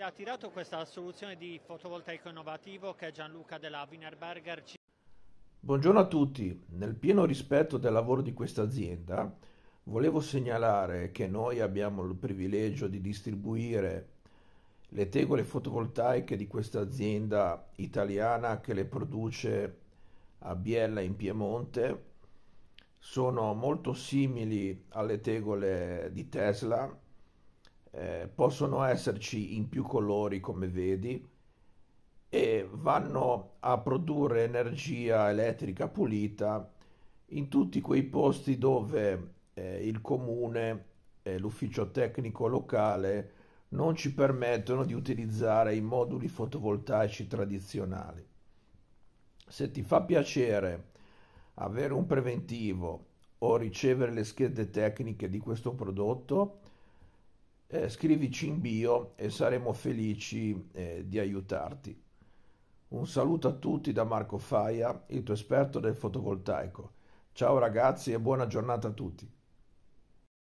Ci ha tirato questa soluzione di fotovoltaico innovativo che Gianluca della Wienerberger ci... Buongiorno a tutti, nel pieno rispetto del lavoro di questa azienda volevo segnalare che noi abbiamo il privilegio di distribuire le tegole fotovoltaiche di questa azienda italiana che le produce a Biella in Piemonte sono molto simili alle tegole di Tesla eh, possono esserci in più colori come vedi e vanno a produrre energia elettrica pulita in tutti quei posti dove eh, il comune e l'ufficio tecnico locale non ci permettono di utilizzare i moduli fotovoltaici tradizionali. Se ti fa piacere avere un preventivo o ricevere le schede tecniche di questo prodotto, eh, scrivici in bio e saremo felici eh, di aiutarti. Un saluto a tutti da Marco Faia, il tuo esperto del fotovoltaico. Ciao ragazzi e buona giornata a tutti.